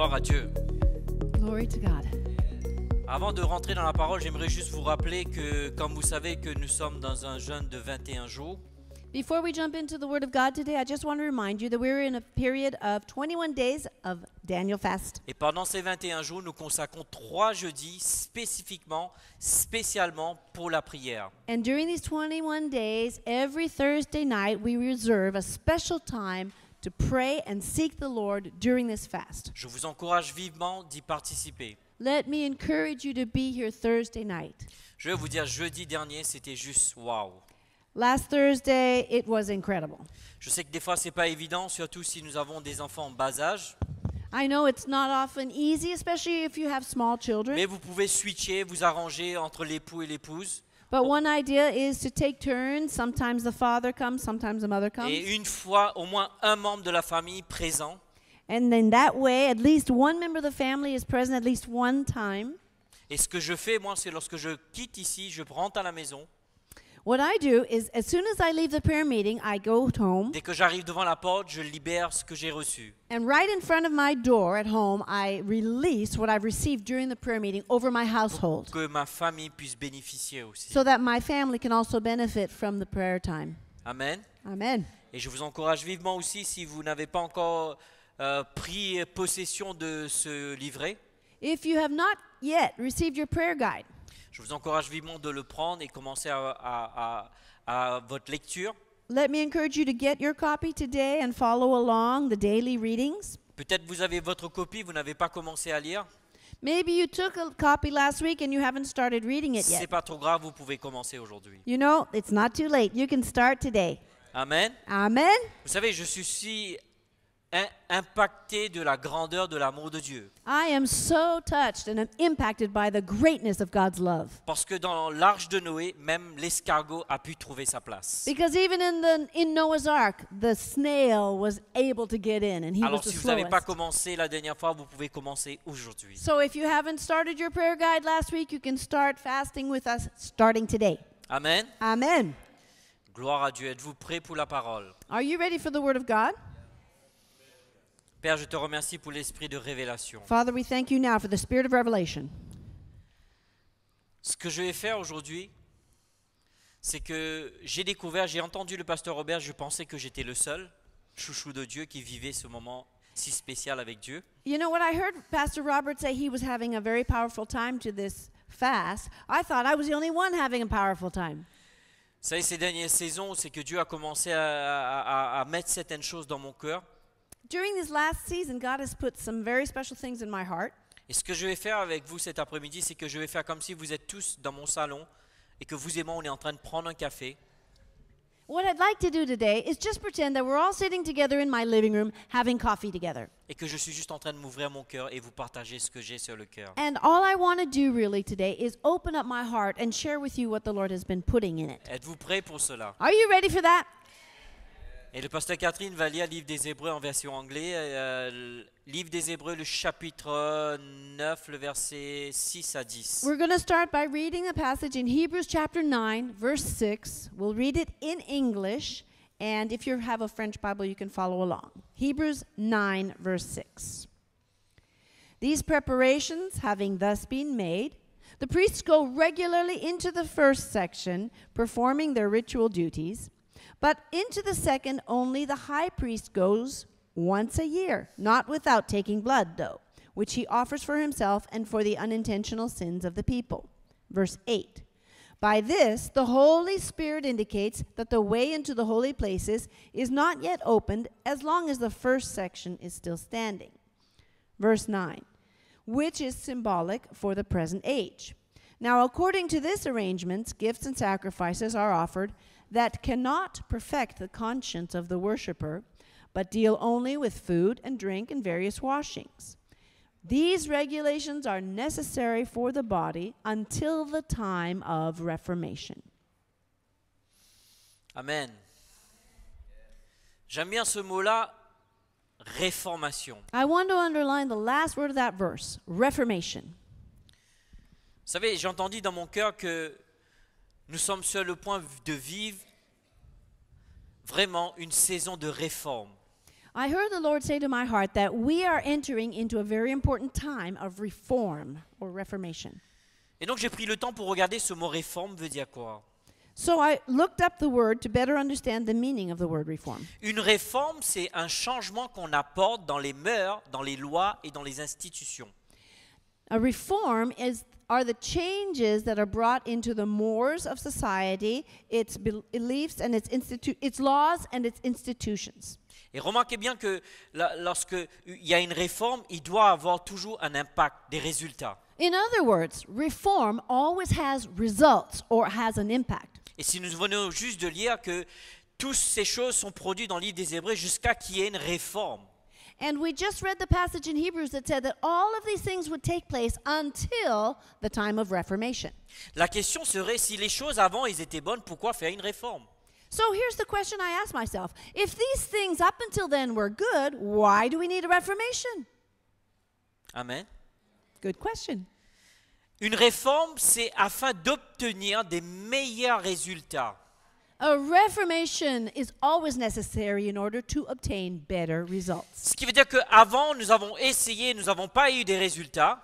Gloire à Dieu. Glory to God. Avant de rentrer dans la parole, j'aimerais juste vous rappeler que, comme vous savez, que nous sommes dans un jeûne de 21 jours. Before we jump into the Word of God today, I just want to remind you that we're in a period of 21 days of Daniel fast. Et pendant ces 21 jours, nous consacrons trois jeudis spécifiquement, spécialement pour la prière. And during these 21 days, every Thursday night, we reserve a special time je vous encourage vivement d'y participer. Let me encourage you to be here Thursday night. Je vais vous dire, jeudi dernier, c'était juste wow. Last Thursday, it was incredible. Je sais que des fois, c'est pas évident, surtout si nous avons des enfants en bas âge. I know it's not often easy, especially if you have small children. Mais vous pouvez switcher, vous arranger entre l'époux et l'épouse. But one idea is to take turns. Sometimes the father comes, sometimes the mother comes. Et une fois, au moins un membre de la famille présent. And then that way, at least one member of the family is present at least one time. Et ce que je fais, moi, c'est lorsque je quitte ici, je rentre à la maison. What I do is, as soon as I leave the prayer meeting, I go home. Dès que j'arrive devant la porte, je libère ce que j'ai reçu. And right in front of my door at home, I release what I've received during the prayer meeting over my household. Pour que ma famille puisse bénéficier aussi. So that my family can also benefit from the prayer time. Amen. Amen. Et je vous encourage vivement aussi si vous n'avez pas encore euh, pris possession de ce livret. If you have not yet received your prayer guide. Je vous encourage vivement de le prendre et commencer à, à, à, à votre lecture. Let me encourage you to get your copy today and follow along the daily readings. Peut-être vous avez votre copie, vous n'avez pas commencé à lire. Maybe you took a copy last week and you haven't started reading it yet. C'est pas trop grave, vous pouvez commencer aujourd'hui. You know, it's not too late. You can start today. Amen. Amen. Vous savez, je suis si impacté de la grandeur de l'amour de Dieu. I am so touched and I'm impacted by the greatness of God's love. Parce que dans l'arche de Noé, même l'escargot a pu trouver sa place. Because even in the in Noah's ark, the snail was able to get in and he Alors, was the si slowest. Alors si vous n'avez pas commencé la dernière fois, vous pouvez commencer aujourd'hui. So if you haven't started your prayer guide last week, you can start fasting with us starting today. Amen. Amen. Gloire à Dieu. Êtes-vous prêts pour la parole? Are you ready for the word of God? Père, je te remercie pour l'esprit de révélation. Ce que je vais faire aujourd'hui, c'est que j'ai découvert, j'ai entendu le pasteur Robert, je pensais que j'étais le seul chouchou de Dieu qui vivait ce moment si spécial avec Dieu. Robert Vous savez, ces dernières saisons, c'est que Dieu a commencé à, à mettre certaines choses dans mon cœur. During this last season, God has put some very special things in my heart. Et ce que je vais faire avec vous cet après-midi, c'est que je vais faire comme si vous êtes tous dans mon salon et que vous et moi, on est en train de prendre un café. What I'd like to do today is just pretend that we're all sitting together in my living room having coffee together. Et que je suis juste en train de m'ouvrir mon cœur et vous partager ce que j'ai sur le cœur. And all I want to do really today is open up my heart and share with you what the Lord has been putting in it. Êtes-vous prêts pour cela? Are you ready for that? Et le pasteur Catherine va lire Livre des Hébreux en version anglaise. Euh, Livre des Hébreux, le chapitre 9, le verset 6 à 10. We're going to start by reading the passage in Hebrews chapter 9, verse 6. We'll read it in English. And if you have a French Bible, you can follow along. Hebrews 9, verse 6. These preparations having thus been made, the priests go regularly into the first section, performing their ritual duties. But into the second, only the high priest goes once a year, not without taking blood, though, which he offers for himself and for the unintentional sins of the people. Verse 8. By this, the Holy Spirit indicates that the way into the holy places is not yet opened as long as the first section is still standing. Verse 9, which is symbolic for the present age. Now, according to this arrangement, gifts and sacrifices are offered that cannot perfect the conscience of the worshipper, but deal only with food and drink and various washings. These regulations are necessary for the body until the time of reformation. Amen. J'aime bien ce mot-là, réformation. I want to underline the last word of that verse, reformation. Vous savez, j'ai entendu dans mon cœur que nous sommes sur le point de vivre vraiment une saison de réforme. I heard the Lord say to my heart that we are entering into a very important time of reform or reformation. Et donc j'ai pris le temps pour regarder ce mot réforme veut dire quoi. So I looked up the word to better understand the meaning of the word reform. Une réforme, c'est un changement qu'on apporte dans les mœurs, dans les lois et dans les institutions. A reform is et remarquez bien que lorsqu'il y a une réforme, il doit avoir toujours un impact, des résultats. In other words, reform always has results or has an impact. Et si nous venons juste de lire que toutes ces choses sont produites dans l'île des Hébreux jusqu'à qu'il y ait une réforme. And we just read the passage in Hebrews that said that all of these things would take place until the time of reformation. La question serait si les choses avant elles étaient bonnes, pourquoi faire une réforme So here's the question I ask myself. If these things up until then were good, why do we need a reformation? Amen. Good question. Une réforme, c'est afin d'obtenir des meilleurs résultats. Ce qui veut dire qu'avant, nous avons essayé, nous n'avons pas eu des résultats.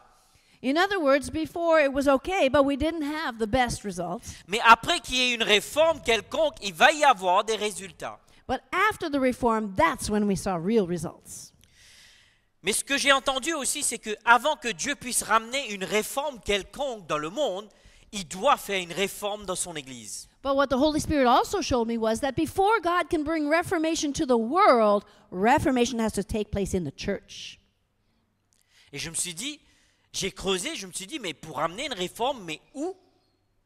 In other words, before it was okay, but we didn't have the best results. Mais après qu'il y ait une réforme quelconque, il va y avoir des résultats. But after the reform, that's when we saw real results. Mais ce que j'ai entendu aussi, c'est que avant que Dieu puisse ramener une réforme quelconque dans le monde, il doit faire une réforme dans son église. But what the Holy Spirit also showed me was that before God can bring reformation to the world, reformation has to take place in the church. Et je me suis dit, j'ai creusé, je me suis dit, mais pour amener une réforme, mais où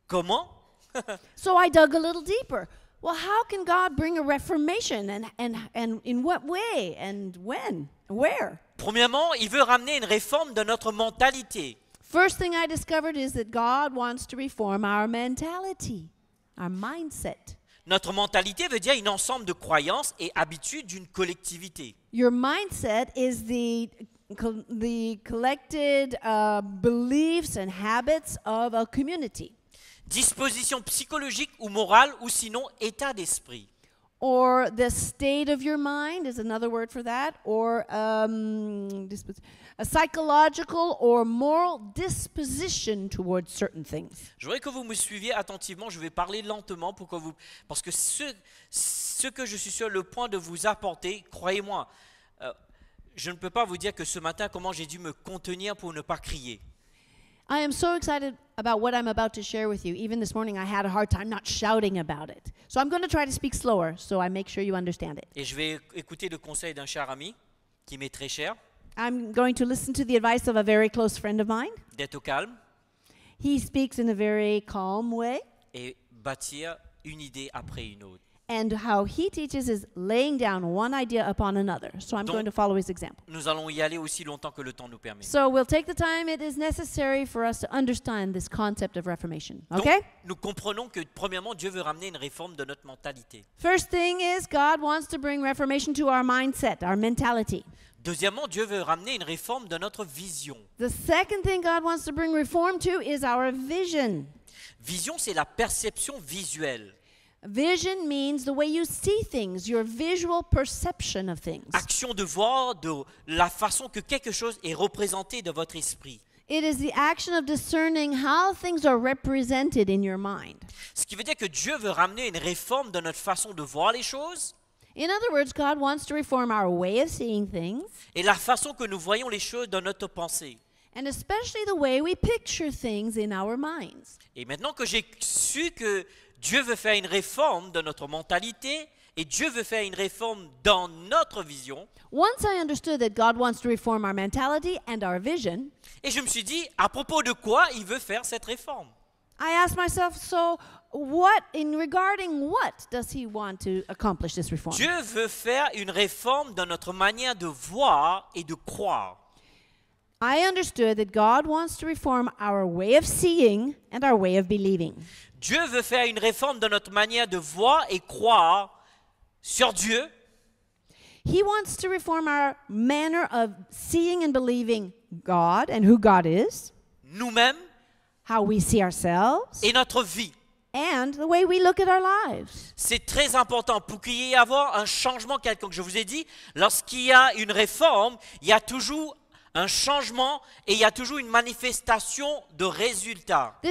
Comment So I dug a little deeper. Well, how can God bring a reformation and, and, and in what way and when? Where? Premièrement, il veut ramener une réforme de notre mentalité. First thing I discovered is that God wants to reform our mentality, our mindset. Notre mentalité veut dire un ensemble de croyances et habitudes d'une collectivité. Your mindset is the the collected uh, beliefs and habits of a community. Disposition psychologique ou morale ou sinon état d'esprit. Or the state of your mind is another word for that. Or um, disposition. a psychological or moral disposition towards certain things. Je voudrais que vous me suiviez attentivement. Je vais parler lentement pour que vous, parce que ce, ce que je suis sur le point de vous apporter, croyez-moi, euh, je ne peux pas vous dire que ce matin comment j'ai dû me contenir pour ne pas crier. I am so excited about what I'm about to share with you. Even this morning, I had a hard time not shouting about it. So I'm going to try to speak slower, so I make sure you understand it. Et je vais écouter le conseil d'un cher ami qui m'est très cher. I'm going to listen to the advice of a very close friend of mine. D'être calme. He speaks in a very calm way. Et bâtir une idée après une autre. And how he teaches is laying down one idea upon another. So I'm Donc, going to follow his example. Nous allons y aller aussi longtemps que le temps nous permet. So we'll take the time it is necessary for us to understand this concept of reformation. Okay? Donc, nous comprenons que premièrement Dieu veut ramener une réforme de notre mentalité. First thing is God wants to bring reformation to our mindset, our mentality. Deuxièmement, Dieu veut ramener une réforme de notre vision. vision. c'est la perception visuelle. Action de voir de la façon que quelque chose est représenté dans votre esprit. Ce qui veut dire que Dieu veut ramener une réforme de notre façon de voir les choses. In other words, God wants to reform our way of seeing things. Et la façon que nous voyons les choses dans notre pensée. And especially the way we picture things in our minds. Et maintenant que j'ai su que Dieu veut faire une réforme de notre mentalité et Dieu veut faire une réforme dans notre vision. Once I understood that God wants to reform our mentality and our vision. Et je me suis dit à propos de quoi il veut faire cette réforme. I asked myself so what, in regarding what does he want to accomplish this reform? Dieu veut faire une réforme dans notre manière de voir et de croire. I understood that God wants to reform our way of seeing and our way of believing. Dieu veut faire une réforme dans notre manière de voir et croire sur Dieu. He wants to reform our manner of seeing and believing God and who God is, nous-mêmes how we see ourselves, et notre vie. C'est très important pour qu'il y ait avoir un changement quelconque. Je vous ai dit, lorsqu'il y a une réforme, il y a toujours un changement et il y a toujours une manifestation de résultats. and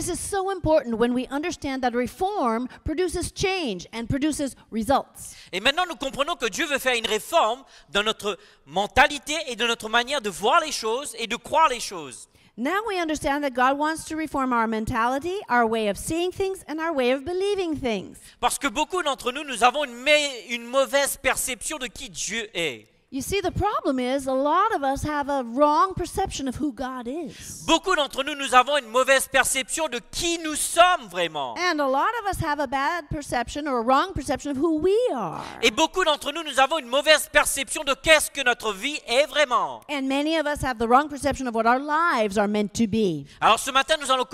Et maintenant nous comprenons que Dieu veut faire une réforme dans notre mentalité et dans notre manière de voir les choses et de croire les choses. Now we understand that God wants to reform our mentality, our way of seeing things and our way of believing things. Parce que beaucoup d'entre nous, nous avons une, une mauvaise perception de qui Dieu est. You see, the problem is a lot of us have a wrong perception of who God is. Beaucoup d'entre nous, nous avons une mauvaise perception de qui nous sommes vraiment. And a lot of us have a bad perception or a wrong perception of who we are. Et beaucoup d'entre nous, nous avons une mauvaise perception de qu'est-ce que notre vie est vraiment. And many of us have the wrong perception of what our lives are meant to be. Alors ce matin, nous allons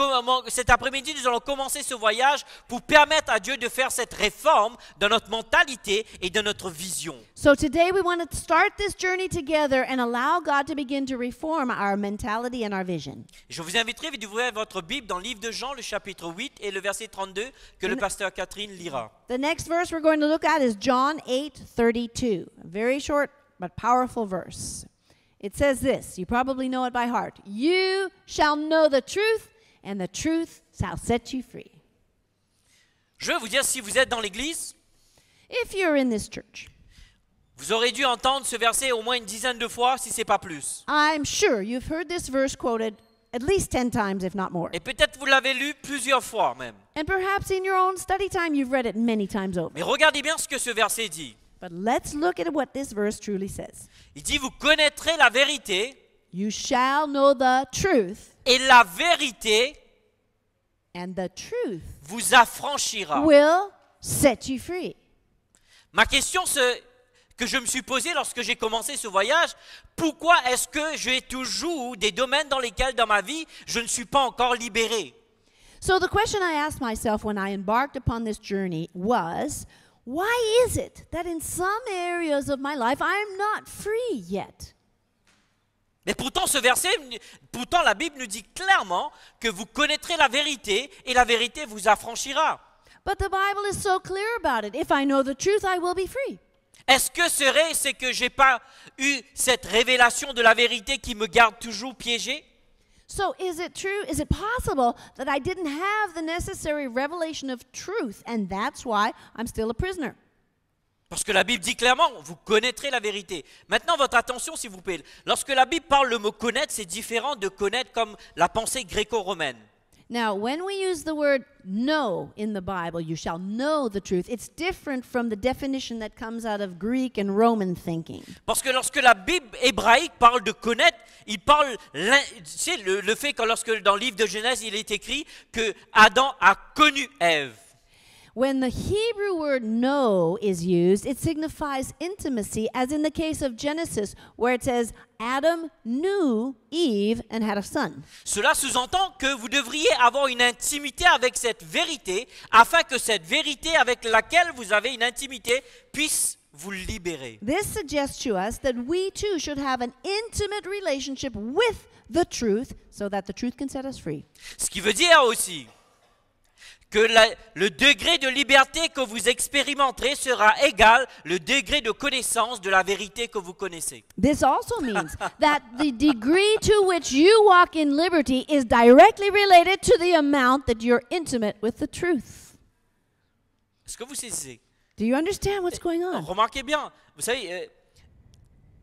cet après-midi, nous allons commencer ce voyage pour permettre à Dieu de faire cette réforme de notre mentalité et de notre vision. So today we want to start this journey together and allow God to begin to reform our mentality and our vision. Je vous inviterai à ouvrir votre Bible dans le livre de Jean, le chapitre 8 et le verset 32 que and le pasteur Catherine lira. The next verse we're going to look at is John 8:32. very short but powerful verse. It says this, you probably know it by heart. You shall know the truth and the truth shall set you free. Je veux vous dire si vous êtes dans l'église If you're in this church Vous aurez dû entendre ce verset au moins une dizaine de fois, si c'est pas plus. I'm sure you've heard this verse quoted at least 10 times, if not more. Et peut-être vous l'avez lu plusieurs fois même. And perhaps in your own study time, you've read it many times over. Mais regardez bien ce que ce verset dit. But let's look at what this verse truly says. Il dit vous connaîtrez la vérité. You shall know the truth. Et la vérité. And the truth. Vous affranchira. Will set you free. Ma question c'est que je me suis posé lorsque j'ai commencé ce voyage. Pourquoi est-ce que j'ai toujours des domaines dans lesquels dans ma vie je ne suis pas encore libéré? Mais pourtant, ce verset, pourtant la Bible nous dit clairement que vous connaîtrez la vérité et la vérité vous affranchira. But la Bible est so claire about it. If I know the truth, I will be est-ce que serait c'est que n'ai pas eu cette révélation de la vérité qui me garde toujours piégé? So Parce que la Bible dit clairement, vous connaîtrez la vérité. Maintenant, votre attention, s'il vous plaît. Lorsque la Bible parle le mot connaître, c'est différent de connaître comme la pensée gréco-romaine. Now, when we use the word know in the Bible, you shall know the truth, it's different from the definition that comes out of Greek and Roman thinking. Parce que lorsque la Bible hébraïque parle de connaître, il parle, c'est le, le fait que lorsque dans le livre de Genèse, il est écrit que Adam a connu Ève. When the Hebrew word know is used, it signifies intimacy, as in the case of Genesis, where it says, Adam knew Eve and had a son. Cela sous-entend que vous devriez avoir une intimité avec cette vérité, afin que cette vérité avec laquelle vous avez une intimité puisse vous libérer. This suggests to us that we too should have an intimate relationship with the truth so that the truth can set us free. Ce qui veut dire aussi que le degré de liberté que vous expérimenterez sera égal le degré de connaissance de la vérité que vous connaissez. This also means that the degree to which you walk in liberty is directly related to the amount that you're intimate with the truth. Est-ce que vous saisissez? Do you understand what's going on? Remarquez bien, vous savez, euh,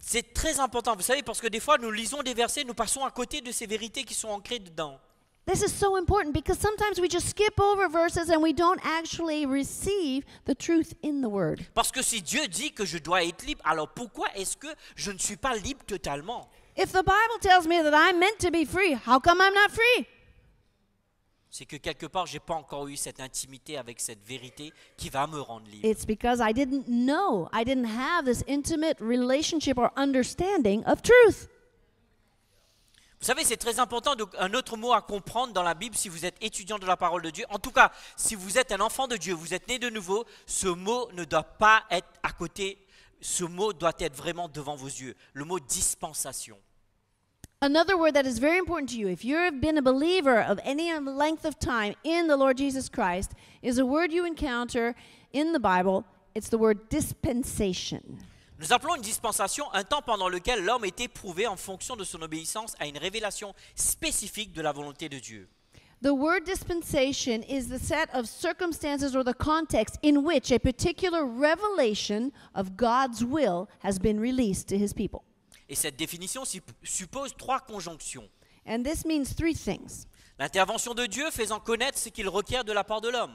c'est très important, vous savez, parce que des fois nous lisons des versets, nous passons à côté de ces vérités qui sont ancrées dedans. This is so important because sometimes we just skip over verses and we don't actually receive the truth in the word. Parce que si Dieu dit que je dois être libre, alors pourquoi est-ce que je ne suis pas libre totalement If the Bible tells me that I'm meant to be free, how come I'm not free? C'est que quelque part, j'ai pas encore eu cette intimité avec cette vérité qui va me rendre libre. It's because I didn't know. I didn't have this intimate relationship or understanding of truth. Vous savez, c'est très important, donc, un autre mot à comprendre dans la Bible si vous êtes étudiant de la parole de Dieu. En tout cas, si vous êtes un enfant de Dieu, vous êtes né de nouveau, ce mot ne doit pas être à côté, ce mot doit être vraiment devant vos yeux, le mot dispensation. Another important believer Bible, dispensation. Nous appelons une dispensation un temps pendant lequel l'homme est éprouvé en fonction de son obéissance à une révélation spécifique de la volonté de Dieu. The word dispensation is the set of circumstances or the context in which a particular revelation of God's will has been released to his people. Et cette définition suppose trois conjonctions. L'intervention de Dieu faisant connaître ce qu'il requiert de la part de l'homme.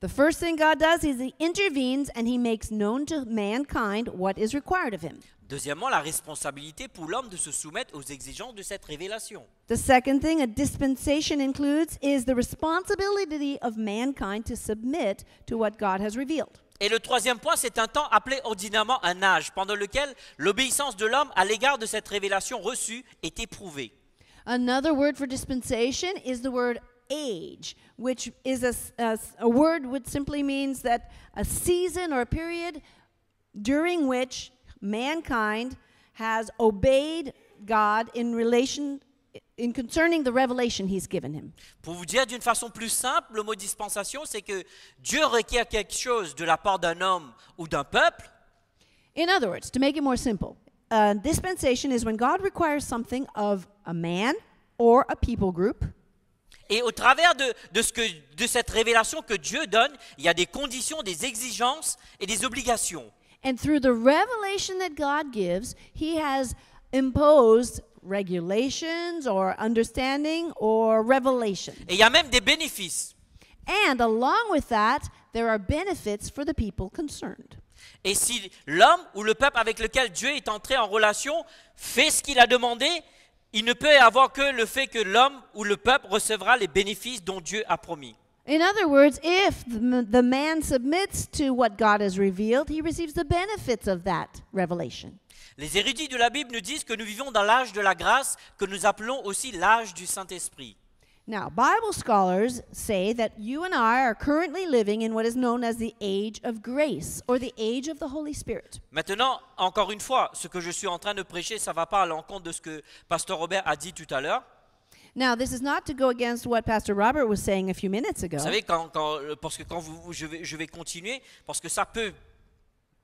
The first thing God does is he intervenes and he makes known to mankind what is required of him. Deuxièmement, la responsabilité pour l'homme de se soumettre aux exigences de cette révélation. The second thing a dispensation includes is the responsibility of mankind to submit to what God has revealed. Et le troisième point, c'est un temps appelé ordinairement un âge, pendant lequel l'obéissance de l'homme à l'égard de cette révélation reçue est éprouvée. Another word for dispensation is the word age, which is a, a, a, word which simply means that a season or a period during which mankind has obeyed God in relation in concerning the revelation he's given him. Pour vous dire d'une façon plus simple, le mot dispensation, c'est que Dieu requiert quelque chose de la part d'un homme ou d'un peuple. In other words, to make it more simple, uh, dispensation is when God requires something of a man or a people group. Et au travers de, cette révélation que Dieu donne, il y a des conditions, des exigences et des obligations. Et il y a même des bénéfices. Et si l'homme ou le peuple avec lequel Dieu est entré en relation fait ce qu'il a demandé, il ne peut y avoir que le fait que l'homme ou le peuple recevra les bénéfices dont Dieu a promis. In other words, if the man submits to what God has revealed, he receives the benefits of that revelation. Les érudits de la Bible nous disent que nous vivons dans l'âge de la grâce, que nous appelons aussi l'âge du Saint-Esprit. Maintenant, encore une fois, ce que je suis en train de prêcher, ça va pas à l'encontre de ce que pasteur Robert a dit tout à l'heure. Robert a minutes Vous savez quand, parce que quand vous, je vais, je vais continuer parce que ça peut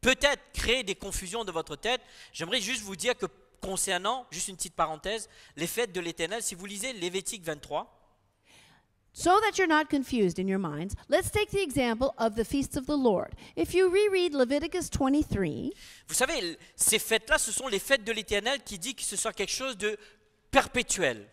peut-être créer des confusions de votre tête. J'aimerais juste vous dire que concernant, juste une petite parenthèse, les fêtes de l'Éternel, si vous lisez Lévitique 23 So that you're not confused in your minds, let's take the example of the feasts of the Lord. If you reread Leviticus 23, vous savez, ces fêtes-là, ce sont les fêtes de l'Éternel qui dit que ce soit quelque chose de perpétuel.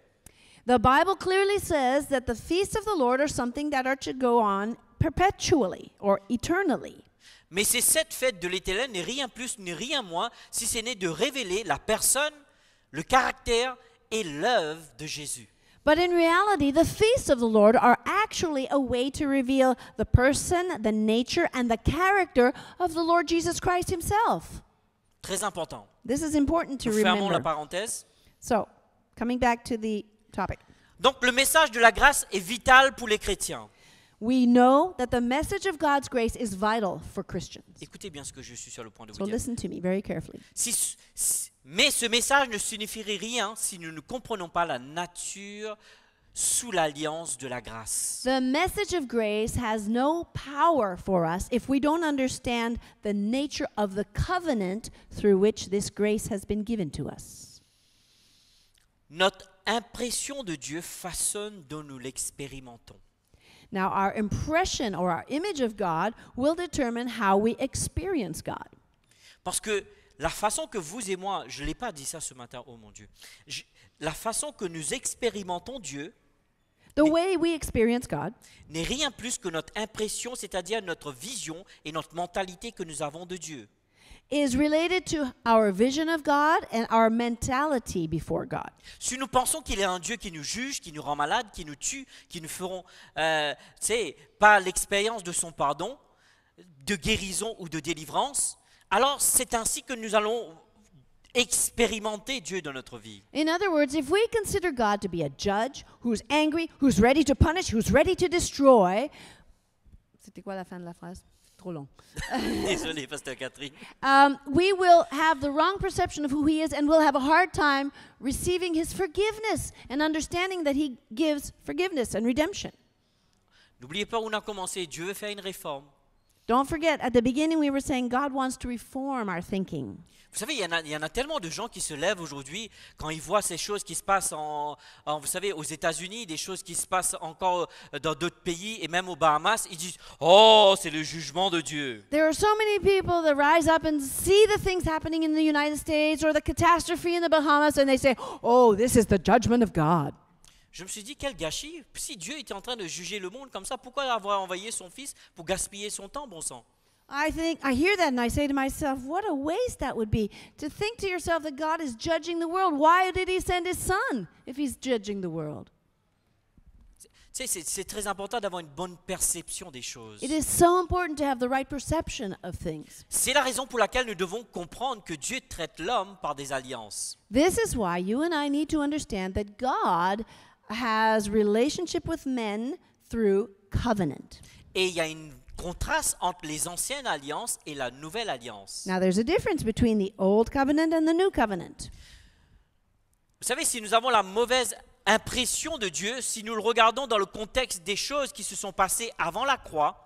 The Bible clearly says that the feasts of the Lord are something that are to go on perpetually or eternally. Mais ces sept fêtes de l'Éternel n'est rien plus n'est rien moins si ce n'est de révéler la personne, le caractère et l'œuvre de Jésus. But in reality, the feasts of the Lord are actually a way to reveal the person, the nature, and the character of the Lord Jesus Christ himself. Très important. This is important to Nous remember. Fermons la parenthèse. So, coming back to the topic. Donc le message de la grâce est vital pour les chrétiens. We know that the message of God's grace is vital for Christians. Écoutez bien ce que je suis sur le point de so vous dire. So listen to me very carefully. Si, si, Mais ce message ne signifierait rien si nous ne comprenons pas la nature sous l'alliance de la grâce. The message of grace has no power for us if we don't understand the nature of the covenant through which this grace has been given to us. Notre impression de Dieu façonne dont nous l'expérimentons. Now our impression or our image of God will determine how we experience God. Parce que la façon que vous et moi, je ne l'ai pas dit ça ce matin, oh mon Dieu, la façon que nous expérimentons Dieu n'est rien plus que notre impression, c'est-à-dire notre vision et notre mentalité que nous avons de Dieu. Si nous pensons qu'il est un Dieu qui nous juge, qui nous rend malade, qui nous tue, qui nous feront, euh, tu sais, pas l'expérience de son pardon, de guérison ou de délivrance, alors c'est ainsi que nous allons expérimenter Dieu dans notre vie. In other words, if we consider God to be a judge who's angry, who's ready to punish, who's ready to destroy, c'était quoi la fin de la phrase? Trop long. Désolé, Pasteur Catherine. Um, we will have the wrong perception of who He is, and we'll have a hard time receiving His forgiveness and understanding that He gives forgiveness and redemption. N'oubliez pas où on a commencé. Dieu veut faire une réforme. Don't forget, at the beginning, we were saying God wants to reform our thinking. Vous savez, il y, en a, il y en a tellement de gens qui se lèvent aujourd'hui quand ils voient ces choses qui se passent en, en vous savez, aux États-Unis, des choses qui se passent encore euh, dans d'autres pays et même aux Bahamas. Ils disent, oh, c'est le jugement de Dieu. There are so many people that rise up and see the things happening in the United States or the catastrophe in the Bahamas, and they say, oh, this is the judgment of God. Je me suis dit, quel gâchis Si Dieu était en train de juger le monde comme ça, pourquoi avoir envoyé son fils pour gaspiller son temps, bon sang I think I hear that and I say to myself, what a waste that would be to think to yourself that God is judging the world. Why did he send his son if he's judging the world? Tu sais, c'est très important d'avoir une bonne perception des choses. It is so important to have the right perception of things. C'est la raison pour laquelle nous devons comprendre que Dieu traite l'homme par des alliances. This is why you and I need to understand that God et il y a une contraste entre les anciennes alliances et la nouvelle alliance. Now there's a difference between the old covenant and the new covenant. Vous savez, si nous avons la mauvaise impression de Dieu, si nous le regardons dans le contexte des choses qui se sont passées avant la croix,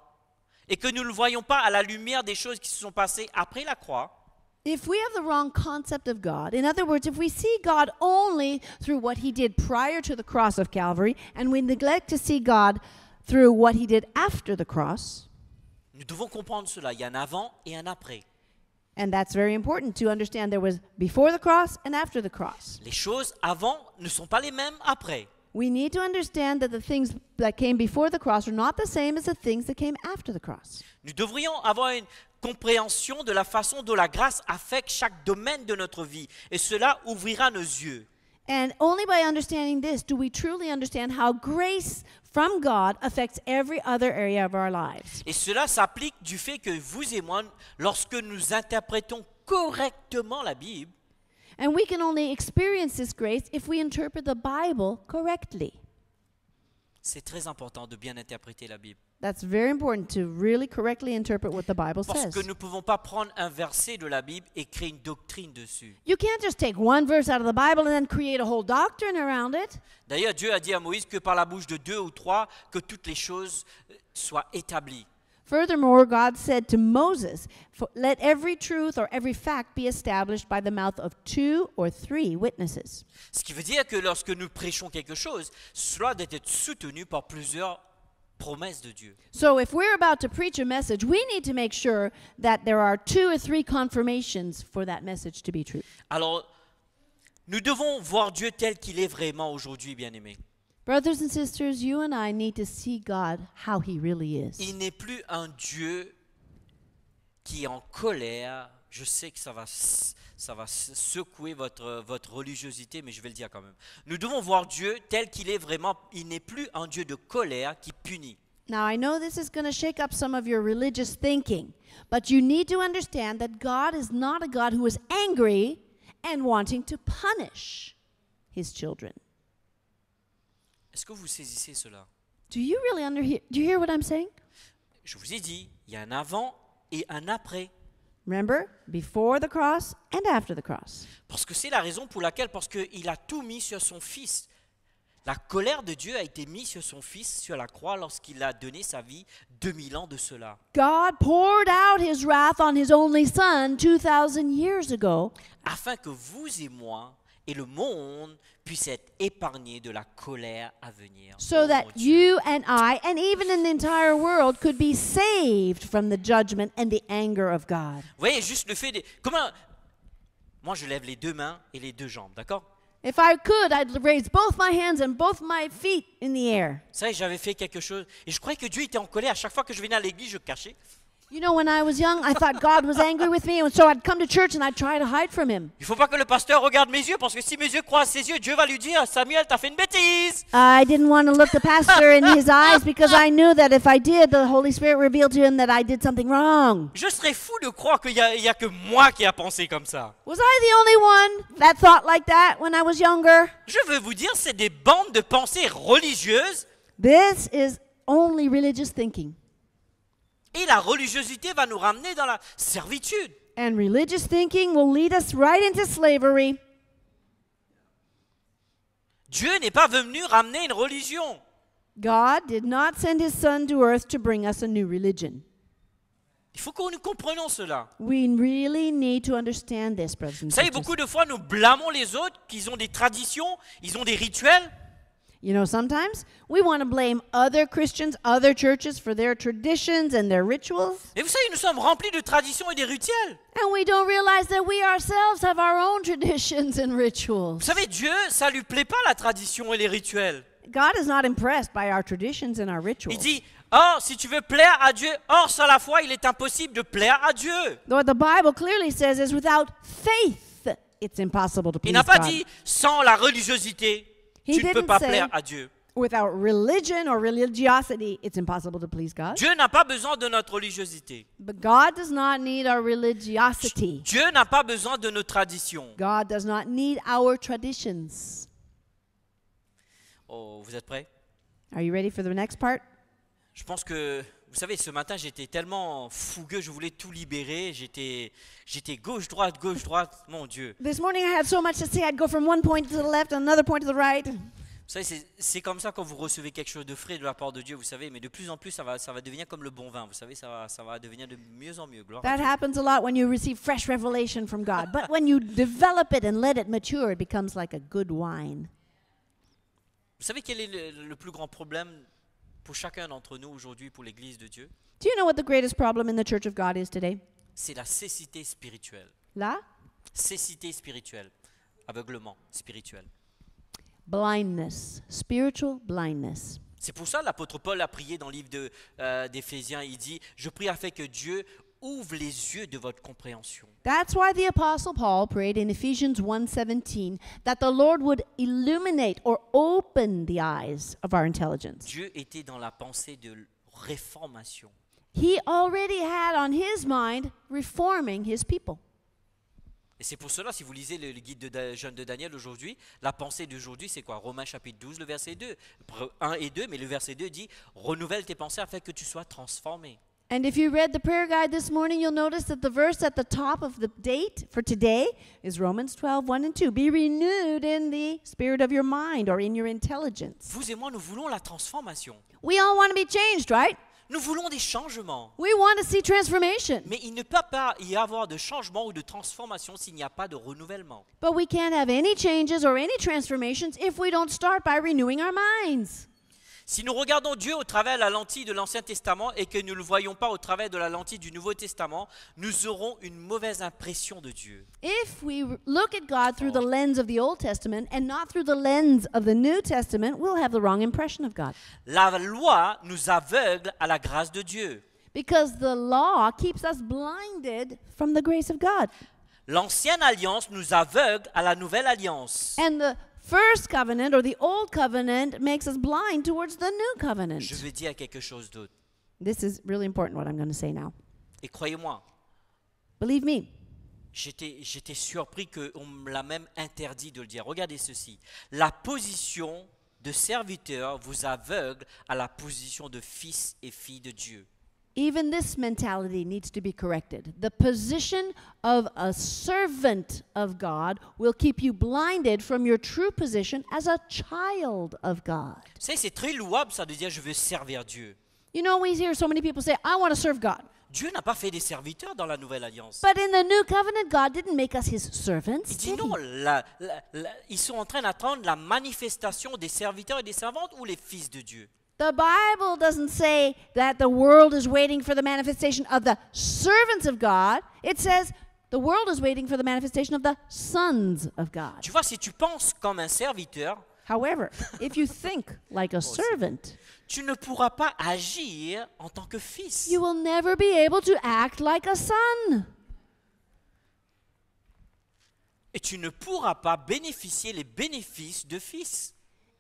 et que nous ne le voyons pas à la lumière des choses qui se sont passées après la croix, if we have the wrong concept of God, in other words, if we see God only through what he did prior to the cross of Calvary, and we neglect to see God through what he did after the cross, nous devons comprendre cela. Il y a un avant et un après. And that's very important to understand there was before the cross and after the cross. Les choses avant ne sont pas les mêmes après. We need to understand that the things that came before the cross are not the same as the things that came after the cross. Nous devrions avoir une compréhension de la façon dont la grâce affecte chaque domaine de notre vie. Et cela ouvrira nos yeux. And only by understanding this do we truly understand how grace from God affects every other area of our lives. Et cela s'applique du fait que vous et moi, lorsque nous interprétons correctement la Bible, and we can only experience this grace if we interpret the Bible correctement. C'est très important de bien interpréter la Bible. Parce que nous ne pouvons pas prendre un verset de la Bible et créer une doctrine dessus. D'ailleurs, Dieu a dit à Moïse que par la bouche de deux ou trois que toutes les choses euh, soient établies. Furthermore, God said to Moses, Let every truth or every fact be established by the mouth of two or three witnesses. Ce qui veut dire que lorsque nous prêchons quelque chose, cela doit être soutenu par plusieurs promesses de Dieu. So if we're about to preach a message, we need to make sure that there are two or three confirmations for that message to be true. Alors, nous devons voir Dieu tel qu'il est vraiment aujourd'hui, bien-aimés. Brothers and sisters, you and I need to see God how he really is. Il n'est plus un Dieu qui est en colère. Je sais que ça va, ça va secouer votre, votre religiosité, mais je vais le dire quand même. Nous devons voir Dieu tel qu'il est vraiment. Il n'est plus un Dieu de colère qui punit. Now, I know this is going to shake up some of your religious thinking, but you need to understand that God is not a God who is angry and wanting to punish his children. Est-ce que vous saisissez cela? Je vous ai dit, il y a un avant et un après. Remember, before the cross and after the cross. Parce que c'est la raison pour laquelle, parce qu'il a tout mis sur son fils. La colère de Dieu a été mise sur son fils sur la croix lorsqu'il a donné sa vie 2000 ans de cela. God poured out his wrath on his only son years ago afin que vous et moi et le monde puisse être épargné de la colère à venir. So oh that you and I and even the entire world could be saved from the judgment and the anger of God. Vous voyez juste le fait de comment moi je lève les deux mains et les deux jambes, d'accord If I could, I'd raise both my hands and both my feet in the air. Ça, j'avais fait quelque chose et je croyais que Dieu était en colère à chaque fois que je venais à l'église, je cachais. You know, when I was young, I thought God was angry with me, and so I'd come to church and I'd try to hide from Him. Il faut pas que le pasteur regarde mes yeux parce que si mes yeux croisent ses yeux, Dieu va lui dire, Samuel, t'as fait une bêtise. I didn't want to look the pastor in his eyes because I knew that if I did, the Holy Spirit revealed to him that I did something wrong. Je serais fou de croire qu'il y, a- y a que moi qui a pensé comme ça. Was I the only one that thought like that when I was younger? Je veux vous dire, c'est des bandes de pensées religieuses This is only religious thinking. Et la religiosité va nous ramener dans la servitude. Dieu n'est pas venu ramener une religion. Il faut que nous comprenions cela. Vous savez, beaucoup de fois, nous blâmons les autres qu'ils ont des traditions, ils ont des rituels. You know, sometimes we want to blame other Christians, other churches for their traditions and their rituals. Et vous savez, nous sommes remplis de traditions et des rituels. And we don't realize that we ourselves have our own traditions and rituals. Vous savez, Dieu, ça lui plaît pas la tradition et les rituels. God is not impressed by our traditions and our rituals. Il dit, or si tu veux plaire à Dieu, or sans la foi, il est impossible de plaire à Dieu. What the Bible clearly says is without faith, it's impossible to please God. Il n'a pas God. dit sans la religiosité. He tu ne peux pas say, plaire à Dieu. Without religion or religiosity, it's impossible to please God. Dieu n'a pas besoin de notre religiosité. But God does not need our religiosity. Dieu n'a pas besoin de nos traditions. God does not need our traditions. Oh, vous êtes prêts? Are you ready for the next part? Je pense que vous savez, ce matin, j'étais tellement fougueux, je voulais tout libérer. J'étais, j'étais gauche droite, gauche droite. Mon Dieu. This morning, I had so much to say. I'd go from one point to the left, another point to the right. Vous savez, c'est comme ça quand vous recevez quelque chose de frais de la part de Dieu, vous savez, mais de plus en plus, ça va, ça va devenir comme le bon vin, vous savez, ça va, ça va devenir de mieux en mieux. That happens a lot when you receive fresh revelation from God, but when you develop it and let it mature, it becomes like a good wine. Vous savez quel est le plus grand problème pour chacun d'entre nous aujourd'hui, pour l'Église de Dieu, Do you know what the greatest problem in the Church of God is today? c'est la cécité spirituelle. La Cécité spirituelle, aveuglement spirituel. blindness, spiritual blindness. C'est pour ça l'apôtre Paul a prié dans le livre euh, d'Éphésiens. il dit, je prie afin que Dieu, ouvre les yeux de votre compréhension. That's why the apostle Paul prayed in Ephesians 1:17 that the Lord would illuminate or open the eyes of our intelligence. Dieu était dans la pensée de réformation. He already had on his mind reforming his people. Et c'est pour cela, si vous lisez le, guide de jeunes de Daniel aujourd'hui, la pensée d'aujourd'hui, c'est quoi Romains chapitre 12, le verset 2, 1 et 2, mais le verset 2 dit, renouvelle tes pensées afin que tu sois transformé. And if you read the prayer guide this morning, you'll notice that the verse at the top of the date for today is Romans 12, 1 and 2. Be renewed in the spirit of your mind or in your intelligence. Vous et moi, nous voulons la transformation. We all want to be changed, right? Nous voulons des changements. We want to see transformation. Mais il ne peut pas y avoir de changement ou de transformation s'il n'y a pas de renouvellement. But we can't have any changes or any transformations if we don't start by renewing our minds. Si nous regardons Dieu au travers de la lentille de l'Ancien Testament et que nous ne le voyons pas au travers de la lentille du Nouveau Testament, nous aurons une mauvaise impression de Dieu. If we look at God through the oh. lens of the Old Testament and not through the lens of the New Testament, we'll have the wrong impression of God. La loi nous aveugle à la grâce de Dieu. Because the law keeps us blinded from the grace of God. L'ancienne alliance nous aveugle à la nouvelle alliance. Je vais dire quelque chose d'autre. This is really important what I'm going to say now. Et croyez-moi. Believe me. J'étais, j'étais surpris qu'on me l'a même interdit de le dire. Regardez ceci. La position de serviteur vous aveugle à la position de fils et fille de Dieu even this mentality needs to be corrected. The position of a servant of God will keep you blinded from your true position as a child of God. C'est c'est très louable ça de dire je veux servir Dieu. You know we hear so many people say I want to serve God. Dieu n'a pas fait des serviteurs dans la nouvelle alliance. But in the new covenant God didn't make us his servants. Il dit non, ils sont en train d'attendre la manifestation des serviteurs et des servantes ou les fils de Dieu. The Bible doesn't say that the world is waiting for the manifestation of the servants of God. It says the world is waiting for the manifestation of the sons of God. Tu vois, si tu penses comme un serviteur, However, if you think like a oh, servant, tu ne pourras pas agir en tant que fils. You will never be able to act like a son. Et tu ne pourras pas bénéficier les bénéfices de fils.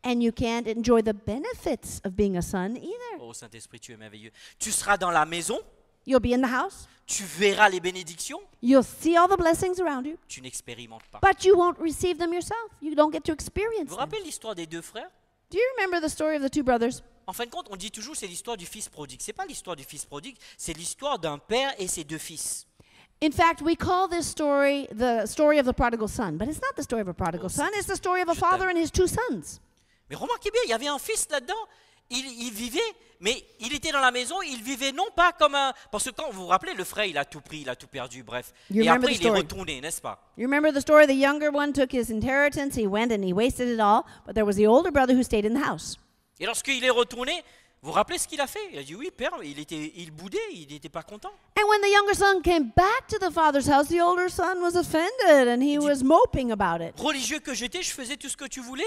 And you can't enjoy the benefits of being a son either. Oh Saint-Esprit, tu es merveilleux. Tu seras dans la maison. You'll be in the house. Tu verras les bénédictions. You'll see all the blessings around you. Tu n'expérimentes pas. But you won't receive them yourself. You don't get to experience Vous rappelez l'histoire des deux frères Do you remember the story of the two brothers? En fin de compte, on dit toujours c'est l'histoire du fils prodigue. C'est pas l'histoire du fils prodigue, c'est l'histoire d'un père et ses deux fils. In fact, we call this story the story of the prodigal son, but it's not the story of a prodigal oh, son, it's the story of a father and his two sons. Mais remarquez bien, il y avait un fils là-dedans. Il, il, vivait, mais il était dans la maison, il vivait non pas comme un... Parce que quand vous vous rappelez, le frère, il a tout pris, il a tout perdu, bref. You et après, il est retourné, n'est-ce pas You remember the story, the younger one took his inheritance, he went and he wasted it all, but there was the older brother who stayed in the house. Et lorsqu'il est retourné, vous, vous rappelez ce qu'il a fait Il a dit oui, père, il était, il boudait, il n'était pas content. And when the younger son came back to the father's house, the older son was offended and he dit, was moping about it. Religieux que j'étais, je faisais tout ce que tu voulais,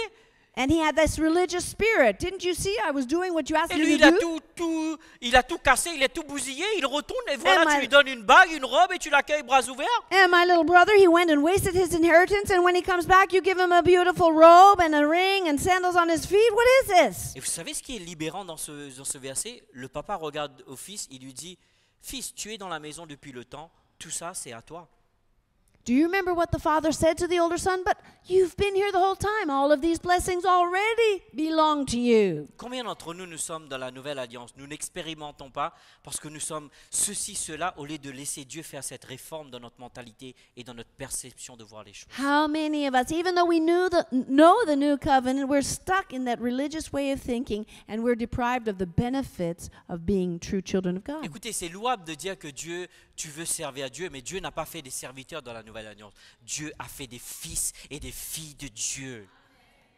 And he had this religious spirit. Didn't you see? I was doing what you asked Et me lui, to il a do. tout, tout, il a tout cassé, il est tout bousillé. Il retourne et voilà, tu lui donnes une bague, une robe et tu l'accueilles bras ouverts. And my little brother, he went and wasted his inheritance. And when he comes back, you give him a beautiful robe and a ring and sandals on his feet. What is this? Et vous savez ce qui est libérant dans ce, dans ce verset Le papa regarde au fils, il lui dit Fils, tu es dans la maison depuis le temps, tout ça c'est à toi. Do you remember what the father said to the older son? But you've been here the whole time. All of these blessings already belong to you. Combien d'entre nous nous sommes dans la nouvelle alliance Nous n'expérimentons pas parce que nous sommes ceci cela au lieu de laisser Dieu faire cette réforme dans notre mentalité et dans notre perception de voir les choses. How many of us even though we knew the, know the new covenant we're stuck in that religious way of thinking and we're deprived of the benefits of being true children of God. Écoutez, c'est louable de dire que Dieu tu veux servir à Dieu mais Dieu n'a pas fait des serviteurs dans la nouvelle nouvelle alliance. Dieu a fait des fils et des filles de Dieu.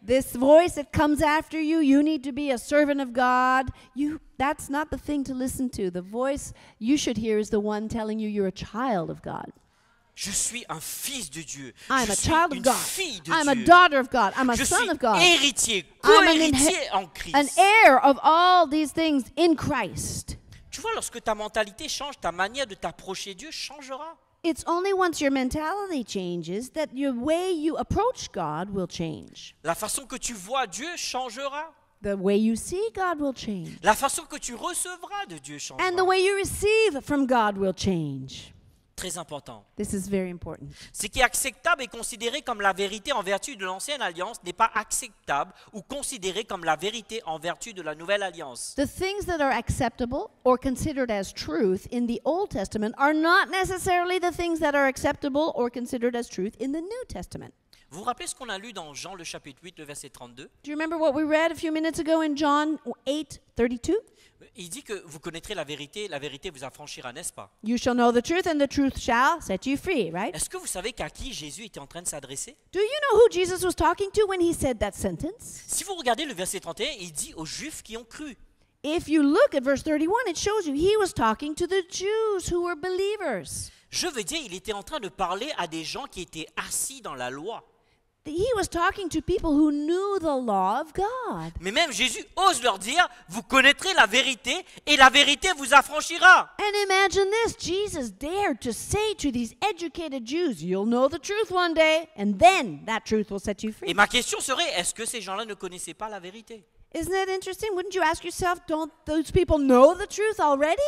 This voice that comes after you, you need to be a servant of God. You that's not the thing to listen to. The voice you should hear is the one telling you you're a child of God. Je suis un fils de Dieu. I'm a child of God. fille de I'm a daughter of God. I'm a son of God. héritier, an, héritier en Christ. An heir of all these things in Christ. Tu vois, lorsque ta mentalité change, ta manière de t'approcher Dieu changera. It's only once your mentality changes that your way you approach God will change. La façon que tu vois Dieu changera. The way you see God will change. La façon que tu recevras de Dieu changera. And the way you receive from God will change. Très important. This is very important. Ce qui est acceptable et considéré comme la vérité en vertu de l'ancienne alliance n'est pas acceptable ou considéré comme la vérité en vertu de la nouvelle alliance. The things that are acceptable or considered as truth in the Old Testament are not necessarily the things that are acceptable or considered as truth in the New Testament. Vous vous rappelez ce qu'on a lu dans Jean le chapitre 8, le verset 32 Do you remember what we read a few minutes ago in John 8, 32? Euh, il dit que vous connaîtrez la vérité, la vérité vous affranchira, n'est-ce pas You shall know the truth and the truth shall set you free, right? Est-ce que vous savez qu'à qui Jésus était en train de s'adresser Do you know who Jesus was talking to when he said that sentence? Si vous regardez le verset 31, il dit aux Juifs qui ont cru. If you look at verse 31, it shows you he was talking to the Jews who were believers. Je veux dire, il était en train de parler à des gens qui étaient assis dans la loi. He was talking to people who knew the law of God. Mais même Jésus ose leur dire, vous connaîtrez la vérité et la vérité vous affranchira. And imagine this, Jesus dared to say to these educated Jews, you'll know the truth one day and then that truth will set you free. Et ma question serait, est-ce que ces gens-là ne connaissaient pas la vérité Isn't it interesting? Wouldn't you ask yourself, don't those people know the truth already?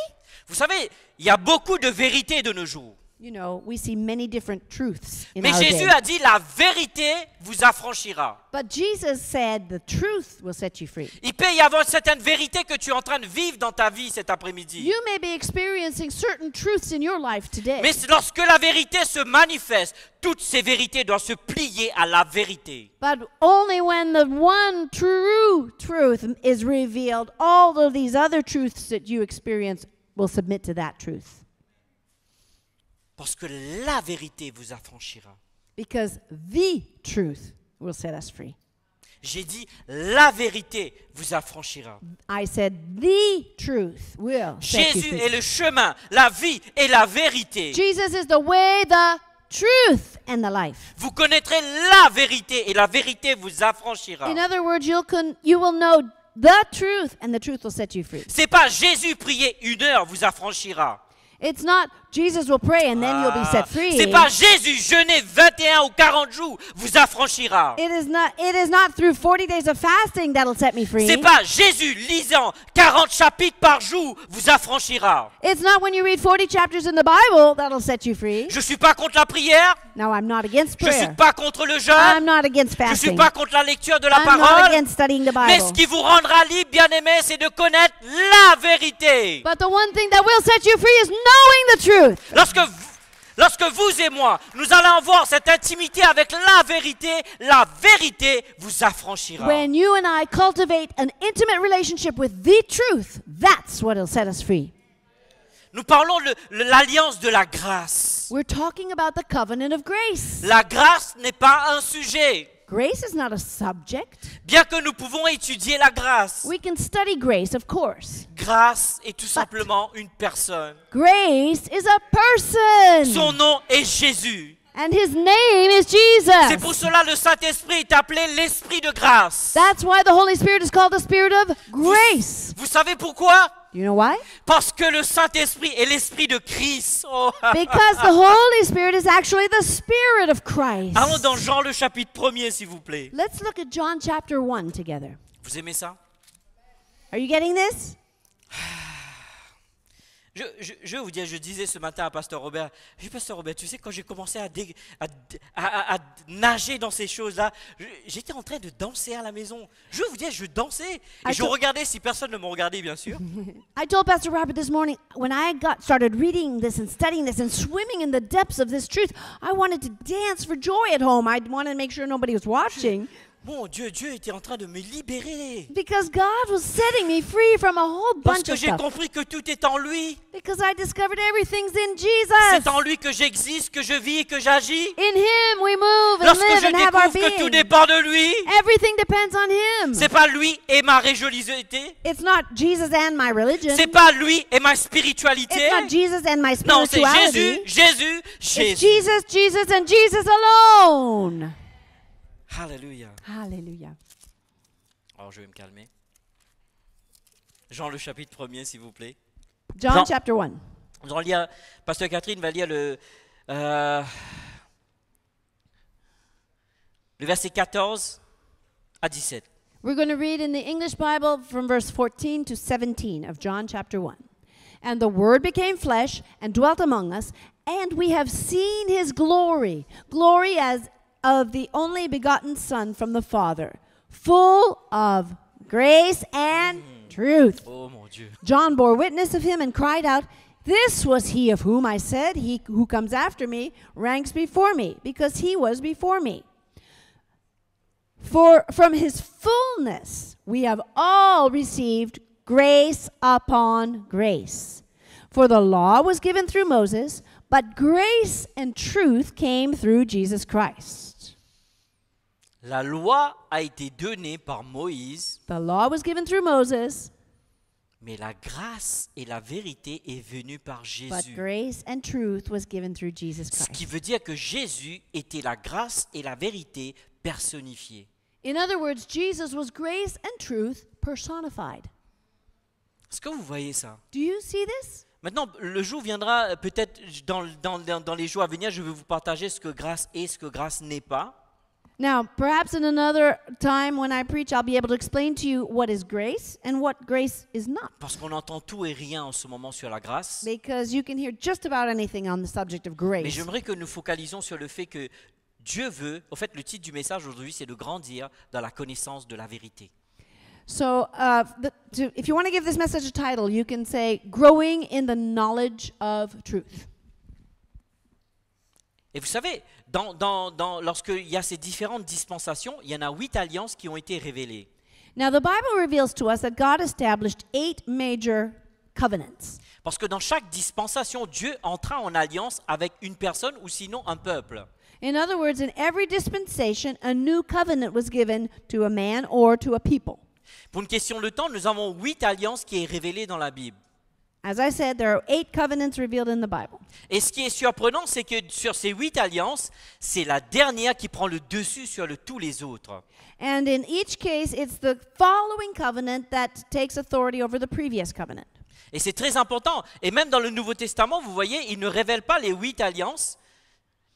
Vous savez, il y a beaucoup de vérités de nos jours. You know, we see many different truths in Mais our Jésus day. a dit la vérité vous affranchira. But Jesus said the truth will set you free. Il peut y avoir certaines vérités que tu es en train de vivre dans ta vie cet après-midi. You may be experiencing certain truths in your life today. Mais lorsque la vérité se manifeste, toutes ces vérités doivent se plier à la vérité. But only when the one true truth is revealed, all of these other truths that you experience will submit to that truth. Parce que la vérité vous affranchira. Because the truth will set us free. J'ai dit la vérité vous affranchira. I said the truth will Jésus est le chemin, la vie et la vérité. Jesus is the way, the truth and the life. Vous connaîtrez la vérité et la vérité vous affranchira. In other words, you'll con you will know the truth and the truth will set you free. C'est pas Jésus prier une heure vous affranchira. It's not Jesus will pray and then you'll be set ah. free. C'est pas Jésus jeûner 21 ou 40 jours vous affranchira. It is not it is not through 40 days of fasting that'll set me free. C'est pas Jésus lisant 40 chapitres par jour vous affranchira. It's not when you read 40 chapters in the Bible that'll set you free. Je suis pas contre la prière. No, I'm not against prayer. Je suis pas contre le jeûne. I'm not against fasting. Je suis pas contre la lecture de la I'm parole. Not against studying the Bible. Mais ce qui vous rendra libre, bien-aimé, c'est de connaître la vérité. But the one thing that will set you free is knowing the truth. Lorsque lorsque vous et moi, nous allons avoir cette intimité avec la vérité, la vérité vous affranchira. When you and I cultivate an intimate relationship with the truth, that's what will set us free. Nous parlons de l'alliance de la grâce. We're talking about the covenant of grace. La grâce n'est pas un sujet. Bien que nous pouvons étudier la grâce. We can study grace, of course. Grâce est tout simplement une personne. Grace is a person. Son nom est Jésus. And his name is Jesus. C'est pour cela le Saint-Esprit est appelé l'Esprit de grâce. That's why the Holy Spirit is called the Spirit of grace. vous savez pourquoi? You know why? Parce que le Saint-Esprit est l'esprit de Christ. Oh. Because the Holy Spirit is actually the spirit of Christ. Allons dans Jean le chapitre vous plaît. Let's look at John chapter 1 together. Vous aimez ça? Are you getting this? Je, vous dis, je disais ce matin à Pasteur Robert, je dis, Pasteur Robert, tu sais, quand j'ai commencé à, nager dans ces choses-là, j'étais en train de danser à la maison. Je vous dis, je dansais. Et je regardais si personne ne me regardait, bien sûr. I told Pastor Robert this morning, when I got started reading this and studying this and swimming in the depths of this truth, I wanted to dance for joy at home. I wanted to make sure nobody was watching. Mon Dieu, Dieu était en train de me libérer. Because God was setting me free from a whole Parce que j'ai compris que tout est en lui. Because I discovered everything's in Jesus. C'est en lui que j'existe, que je vis et que j'agis. In Him we move and Lorsque live je and have our découvre being. que tout dépend de lui, Everything depends on Him. c'est pas lui et ma religiosité, It's not Jesus and my religion. c'est pas lui et ma spiritualité. It's not Jesus and my spirituality. Non, c'est Jésus, Jésus, Jésus, It's Jésus. Jesus, Jesus, and Jesus alone. Hallelujah. Hallelujah. Alors je vais me calmer. Jean le chapitre 1er, s'il vous plaît. John Jean, chapter 1. Nous allons lire, Pasteur Catherine va lire le, euh, le verset 14 à 17. We're going to read in the English Bible from verse 14 to 17 of John chapter 1. And the Word became flesh and dwelt among us, and we have seen his glory, glory as of the only begotten Son from the Father, full of grace and mm-hmm. truth. Oh, John bore witness of him and cried out, This was he of whom I said, He who comes after me ranks before me, because he was before me. For from his fullness we have all received grace upon grace. For the law was given through Moses, but grace and truth came through Jesus Christ. La loi a été donnée par Moïse. Mais la grâce et la vérité est venue par Jésus. Ce qui veut dire que Jésus était la grâce et la vérité personnifiées. was grace and truth personified. Est-ce que vous voyez ça? Maintenant, le jour viendra, peut-être dans, les jours à venir, je vais vous partager ce que grâce est, et ce que grâce n'est pas. Now, perhaps in another time when I preach, I'll be able to explain to you what is grace and what grace is not. Parce qu'on entend tout et rien en ce moment sur la grâce. Because you can hear just about anything on the subject of grace. Mais j'aimerais que nous focalisions sur le fait que Dieu veut, en fait le titre du message aujourd'hui c'est de grandir dans la connaissance de la vérité. So, uh, the, to, if you want to give this message a title, you can say Growing in the Knowledge of Truth. Et vous savez, dans, lorsqu'il y a ces différentes dispensations, il y en a huit alliances qui ont été révélées. Parce que dans chaque dispensation, Dieu entra en alliance avec une personne ou sinon un peuple. Pour une question de temps, nous avons huit alliances qui est révélées dans la Bible. As I said, there are eight covenants revealed in the Bible. Et ce qui est surprenant, c'est que sur ces huit alliances, c'est la dernière qui prend le dessus sur tous les autres. And in each case, it's the following covenant that takes authority over the previous covenant. Et c'est très important. Et même dans le Nouveau Testament, vous voyez, il ne révèle pas les huit alliances,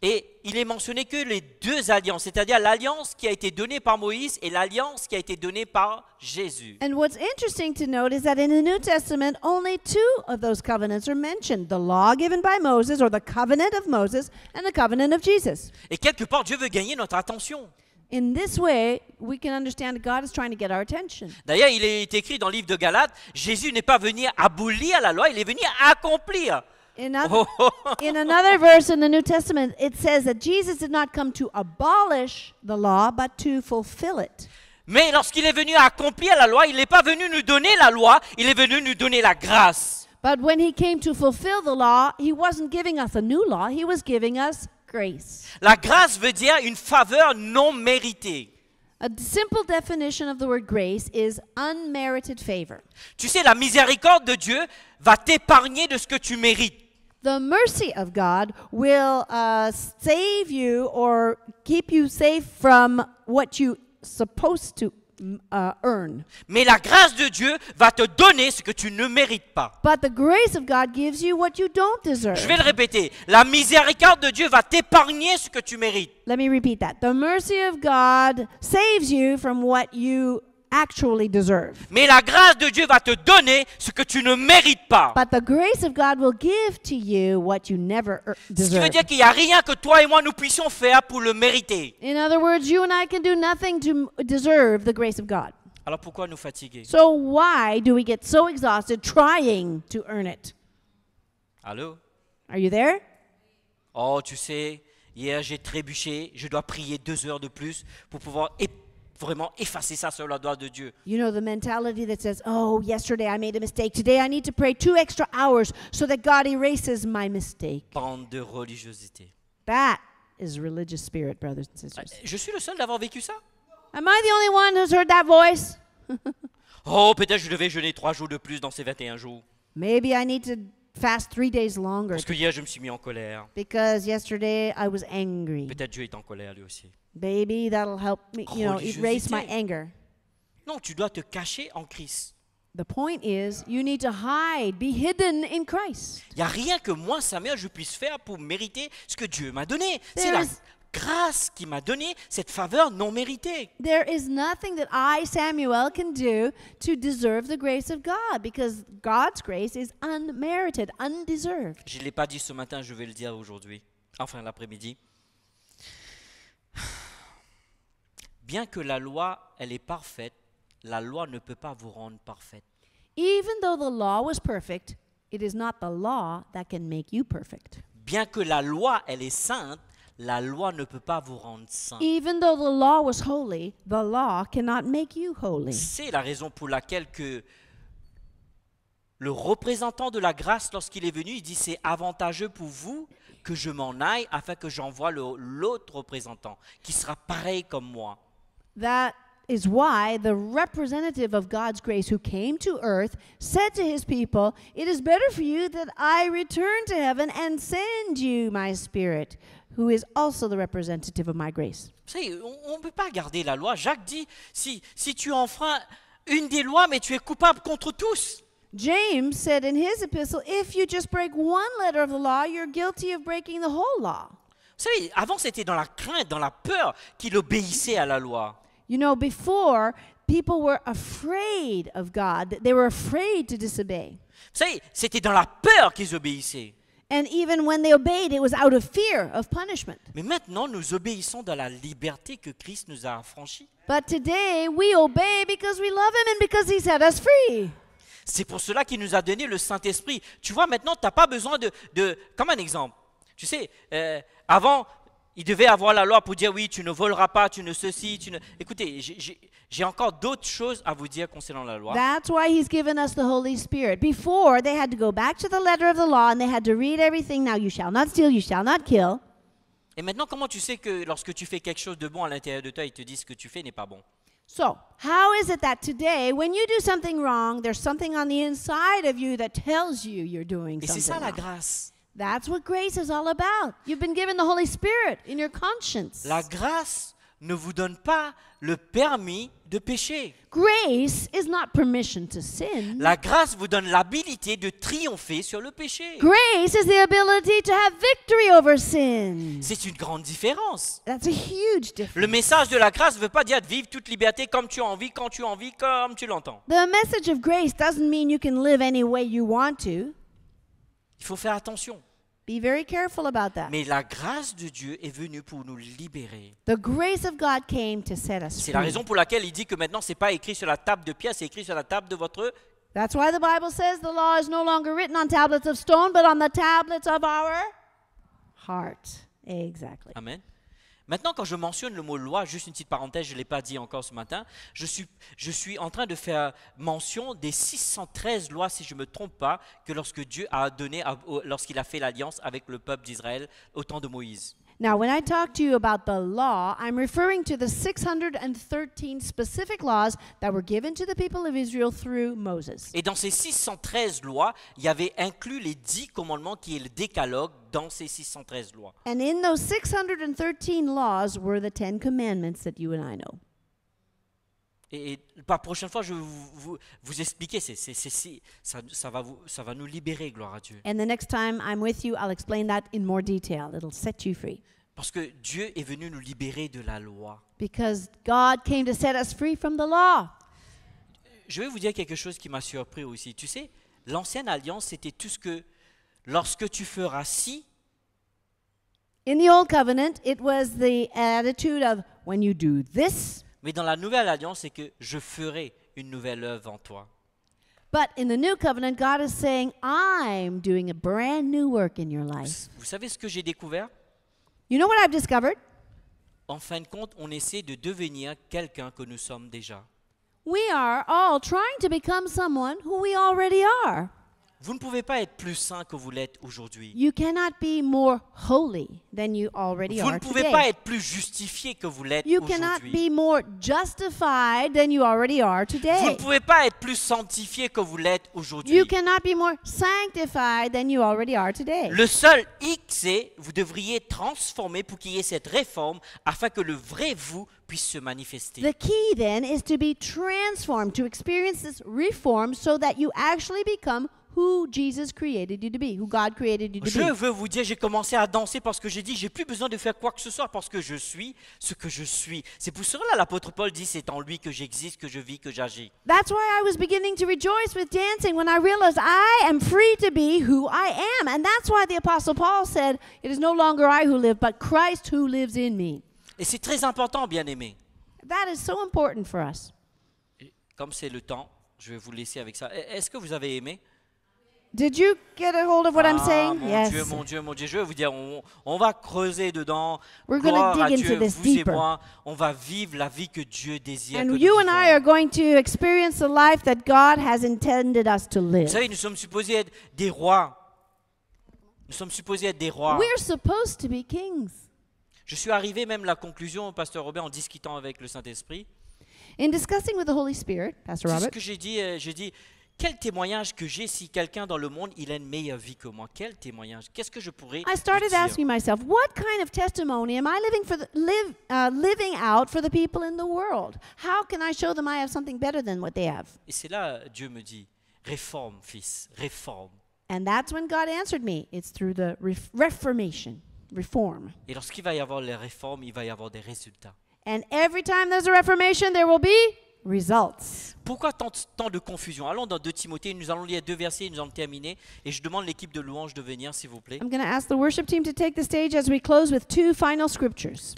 et il est mentionné que les deux alliances, c'est-à-dire l'alliance qui a été donnée par Moïse et l'alliance qui a été donnée par Jésus. And what's interesting to note is that in the New Testament, only two of those covenants are mentioned: the law given by Moses, or the covenant of Moses, and the covenant of Jesus. Et quelque part, Dieu veut gagner notre attention. In this way, we can understand God is trying to get our attention. D'ailleurs, il est écrit dans le livre de Galates, Jésus n'est pas venu abolir la loi, il est venu accomplir In, other, oh. in another verse in the New Testament, it says that Jesus did not come to abolish the law, but to fulfill it. Mais lorsqu'il est venu accomplir la loi, il n'est pas venu nous donner la loi, il est venu nous donner la grâce. But when he came to fulfill the law, he wasn't giving us a new law, he was giving us grace. La grâce veut dire une faveur non méritée. A simple definition of the word grace is unmerited favor. Tu sais, la miséricorde de Dieu va t'épargner de ce que tu mérites. the mercy of God will uh, save you or keep you safe from what you are supposed to mm, uh, earn. Mais la grâce de Dieu va te donner ce que tu ne mérites pas. But the grace of God gives you what you don't deserve. Je vais le répéter. La miséricorde de Dieu va t'épargner ce que tu mérites. Let me repeat that. The mercy of God saves you from what you actually deserve. Mais la grâce de Dieu va te donner ce que tu ne mérites pas. But the grace of God will give to you what you never deserve. Uh, ce qui veut dire qu'il n'y a rien que toi et moi nous puissions faire pour le mériter. In other words, you and I can do nothing to deserve the grace of God. Alors pourquoi nous fatiguer So why do we get so exhausted trying to earn it? Allô Are you there? Oh, tu sais, hier j'ai trébuché, je dois prier deux heures de plus pour pouvoir vraiment effacer ça sur la doigt de Dieu. You know the mentality that says, "Oh, yesterday I made a mistake. Today I need to pray two extra hours so that God erases my mistake." Bande de religiosité. That is religious spirit, brothers and sisters. Euh, je suis le seul d'avoir vécu ça. Am I the only one who's heard that voice? oh, peut-être je devais jeûner trois jours de plus dans ces 21 jours. Maybe I need to fast three days longer. Parce que hier, je me suis mis en colère. Because yesterday I was angry. Peut-être Dieu est en colère lui aussi. Baby, that'll help me, you know, erase my anger. Non, tu dois te cacher en Christ. The point is, you need to hide, be hidden in Christ. Il n'y a rien que moi, Samuel, je puisse faire pour mériter ce que Dieu m'a donné. C'est la, grâce qui m'a donné cette faveur non méritée. There is nothing that I, Samuel, can do to deserve the grace of God because God's grace is unmerited, undeserved. Je l'ai pas dit ce matin, je vais le dire aujourd'hui, enfin l'après-midi. Bien que la loi, elle est parfaite, la loi ne peut pas vous rendre parfaite. Even though the law was perfect, it is not the law that can make you perfect. Bien que la loi, elle est sainte, la loi ne peut pas vous rendre saint. Even though the law was holy, the law cannot make you holy. C'est la raison pour laquelle que le représentant de la grâce, lorsqu'il est venu, il dit c'est avantageux pour vous que je m'en aille afin que j'envoie l'autre représentant qui sera pareil comme moi. That is why the representative of God's grace who came to earth said to his people, It is better for you that I return to heaven and send you my spirit who is also the representative of my grace. savez, on ne peut pas garder la loi. Jacques dit, si, si tu enfreins une des lois, mais tu es coupable contre tous. James said in his epistle, if you just break one letter of the law, you're guilty of breaking the whole law. Vous savez, avant c'était dans la crainte, dans la peur qu'il obéissait à la loi. You know, before people were afraid of God. They were afraid to disobey. Vous savez, c'était dans la peur qu'ils obéissaient. Mais maintenant, nous obéissons dans la liberté que Christ nous a affranchie. today, we obey because we love him and because he set us free. C'est pour cela qu'il nous a donné le Saint-Esprit. Tu vois, maintenant, tu n'as pas besoin de, de... Comme un exemple, tu sais, euh, avant, il devait avoir la loi pour dire oui, tu ne voleras pas, tu ne ceci, tu ne... Écoutez, j'ai encore d'autres choses à vous dire concernant la loi. That's why he's given us the Holy Spirit. Before, they had to go back to the letter of the law and they had to read everything. Now, you shall not steal, you shall not kill. Et maintenant, comment tu sais que lorsque tu fais quelque chose de bon à l'intérieur de toi, ils te disent que tu fais n'est pas bon? So, how is it that today, when you do something wrong, there's something on the inside of you that tells you you're doing Et something c'est ça la grâce. That's what grace is all about. You've been given the Holy Spirit in your conscience. La grâce ne vous donne pas le permis de pécher. La grâce vous donne l'habilité de triompher sur le péché. C'est une grande différence. Le message de la grâce ne veut pas dire de vivre toute liberté comme tu as envie, quand tu as envie, comme tu l'entends. message Il faut faire attention. Be very careful about that. Mais la grâce de Dieu est venue pour nous libérer. The grace of God came to set us C'est la raison pour laquelle il dit que maintenant c'est pas écrit sur la table de pierre, c'est écrit sur la table de votre That's why the Bible says the law is no longer written on tablets of stone, but on the tablets of our heart. Exactly. Amen. Maintenant, quand je mentionne le mot loi, juste une petite parenthèse, je ne l'ai pas dit encore ce matin, je suis, en train de faire mention des 613 lois, si je ne me trompe pas, que lorsque Dieu a donné, lorsqu'il a fait l'alliance avec le peuple d'Israël au temps de Moïse. Now, when I talk to you about the law, I'm referring to the 613 specific laws that were given to the people of Israel through Moses. Et dans ces 613 lois, il y avait inclus les 10 commandements qui est le décalogue dans ces 613 lois. And in those 613 laws were the 10 commandments that you and I know. Et, la prochaine fois, je vais vous, vous, vous expliquer. C'est, c'est, c'est, ça, ça, va vous, ça va nous libérer, gloire à Dieu. Parce que Dieu est venu nous libérer de la loi. Je vais vous dire quelque chose qui m'a surpris aussi. Tu sais, l'ancienne alliance, c'était tout ce que lorsque tu feras ci. In the old covenant, it was the attitude of when you do this. Mais dans la nouvelle alliance, c'est que je ferai une nouvelle œuvre en toi. But in the new covenant, God is saying, I'm doing a brand new work in your life. Vous savez ce que j'ai découvert? You know what I've discovered? En fin de compte, on essaie de devenir quelqu'un que nous sommes déjà. We are all trying to become someone who we already are. Vous ne pouvez pas être plus saint que vous l'êtes aujourd'hui. You cannot be more holy than you already Vous ne pouvez pas être plus justifié que vous l'êtes You cannot be more justified than you already are Vous ne pouvez pas être plus sanctifié que vous l'êtes aujourd'hui. You cannot be more sanctified than you already are today. Le seul X est, vous devriez transformer pour qu'il y ait cette réforme afin que le vrai vous puisse se manifester. The key then is to be transformed, to experience this reform so that you actually become who Jesus created you to be, who God created you to be. Je veux vous dire, j'ai commencé à danser parce que j'ai dit, j'ai plus besoin de faire quoi que ce soit parce que je suis ce que je suis. C'est pour cela l'apôtre Paul dit, c'est en lui que j'existe, que je vis, que j'agis. That's why I was beginning to rejoice with dancing when I realized I am free to be who I am, and that's why the apostle Paul said, it is no longer I who live, but Christ who lives in me. Et c'est très important, bien aimé. That is so important for us. comme c'est le temps, je vais vous laisser avec ça. E-, est-ce que vous avez aimé? Did you get a hold of what ah, I'm saying? Mon yes. Dieu, mon Dieu, mon Dieu, je vais vous dire, on, on va creuser dedans. We're Gloire dig Dieu, into this vous deeper. et moi, on va vivre la vie que Dieu désire. And que you and I are going to experience the life that God has intended us to live. Vous savez, nous sommes supposés être des rois. Nous sommes supposés être des rois. We're supposed to be kings. Je suis arrivé même à la conclusion, Pasteur Robert, en discutant avec le Saint Esprit. In discussing with the Holy Spirit, Pastor Robert. C'est ce que j'ai dit. Euh, j'ai dit, quel témoignage que j'ai si quelqu'un dans le monde il a une meilleure vie que moi Quel témoignage Qu'est-ce que je pourrais I started dire? asking myself, what kind of testimony am I living for the, live, uh, living out for the people in the world How can I show them I have something better than what they have Et c'est là Dieu me dit, réforme fils, réforme. And that's when God answered me. It's through the ref reformation, reform. Et lorsqu'il va y avoir les réformes, il va y avoir des résultats. And every time there's a reformation, there will be results. Pourquoi tant, tant de confusion Allons dans 2 Timothée, nous allons lire deux versets et nous allons terminer. Et je demande l'équipe de louange de venir, s'il vous plaît. 2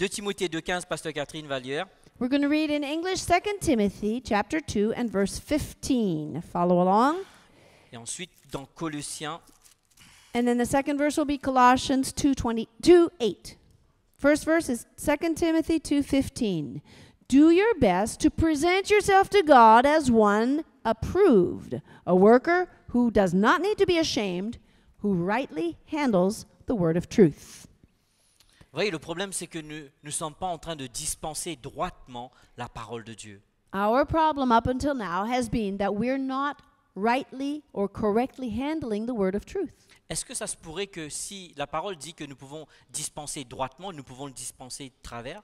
Timothée 2.15, Pasteur Catherine Valier. Nous We're going to read in English 2 Timothy chapter 2 and verse 15. Follow along. Et ensuite dans Colossiens. And then the second verse will be Colossians 2:8. First verse is 2 Timothy 2:15. Do your best to present yourself to God as one approved, a worker who does not need to be ashamed, who rightly handles the word of truth. voyez, le problème, c'est que nous ne sommes pas en train de dispenser droitement la parole de Dieu. Our problem up until now has been that we're not rightly or correctly handling the word of truth. Est-ce que ça se pourrait que si la parole dit que nous pouvons dispenser droitement, nous pouvons le dispenser de travers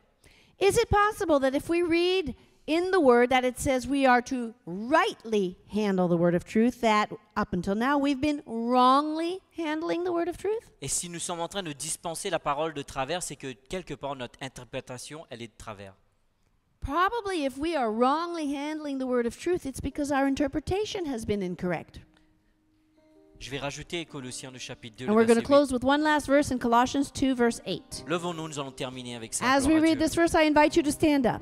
Is it possible that if we read in the word that it says we are to rightly handle the word of truth that up until now we've been wrongly handling the word of truth Et si nous sommes en train de dispenser la parole de travers, c'est que quelque part notre interprétation, elle est de travers. Probably if we are wrongly handling the word of truth, it's because our interpretation has been incorrect. Je vais rajouter Colossiens le chapitre 2 And we're going to close with one last verse in Colossians 2 verse 8. Levons-nous, nous allons terminer avec ça. As we read this verse, I invite you to stand up.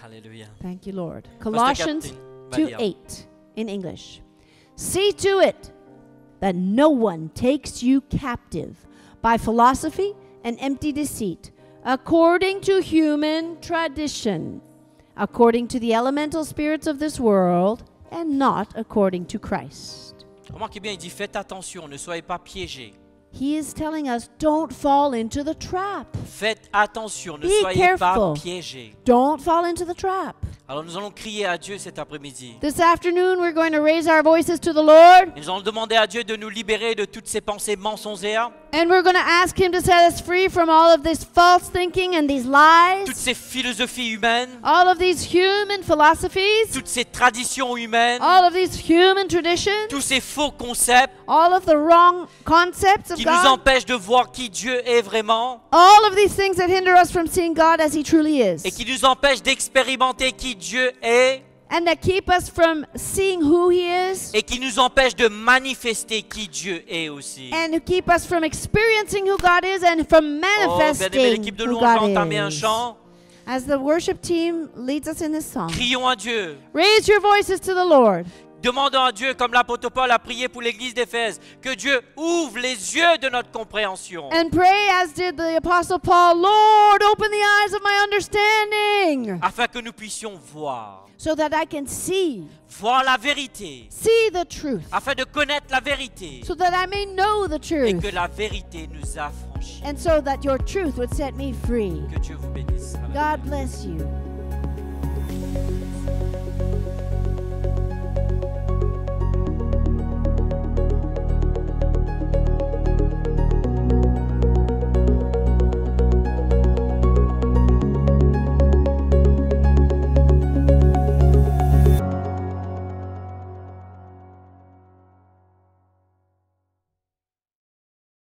Hallelujah. Thank you, Lord. Colossians 2 8 in English. See to it that no one takes you captive by philosophy and empty deceit, according to human tradition, according to the elemental spirits of this world, and not according to Christ. Remarquez bien, il dit faites attention, ne soyez pas piégés. He is telling us don't fall into the trap. Faites attention, ne Be soyez careful. pas piégés. Don't fall into the trap. Alors nous allons crier à Dieu cet après-midi. This afternoon, we're going to raise our voices to the Lord. Et nous allons demander à Dieu de nous libérer de toutes ces pensées mensongères. And we're going to ask him to set us free from all of this false thinking and these lies. Toutes ces philosophies humaines. All of these human philosophies. Toutes ces traditions humaines. All of these human traditions. Tous ces faux concepts. All of the wrong concepts of God. qui nous empêchent de voir qui Dieu est vraiment. All of these things that hinder us from seeing God as he truly is. Et qui nous empêchent d'expérimenter qui Dieu est. And that keep us from seeing who he is. Et qui nous empêche de manifester qui Dieu est aussi. And keep us from experiencing who God is and from oh, manifesting oh, de who God is. un chant. As the worship team leads us in this song. Crions à Dieu. Raise your voices to the Lord. Demandons à Dieu, comme l'apôtre Paul a prié pour l'église d'Éphèse, que Dieu ouvre les yeux de notre compréhension. And pray as did the apostle Paul, Lord, open the eyes of my understanding. Afin que nous puissions voir. So that I can see. Voir la vérité. See the truth. Afin de connaître la vérité. So that I may know the truth. Et que la vérité nous affranchisse. And so that your truth would set me free. Que Dieu vous bénisse. God bless you.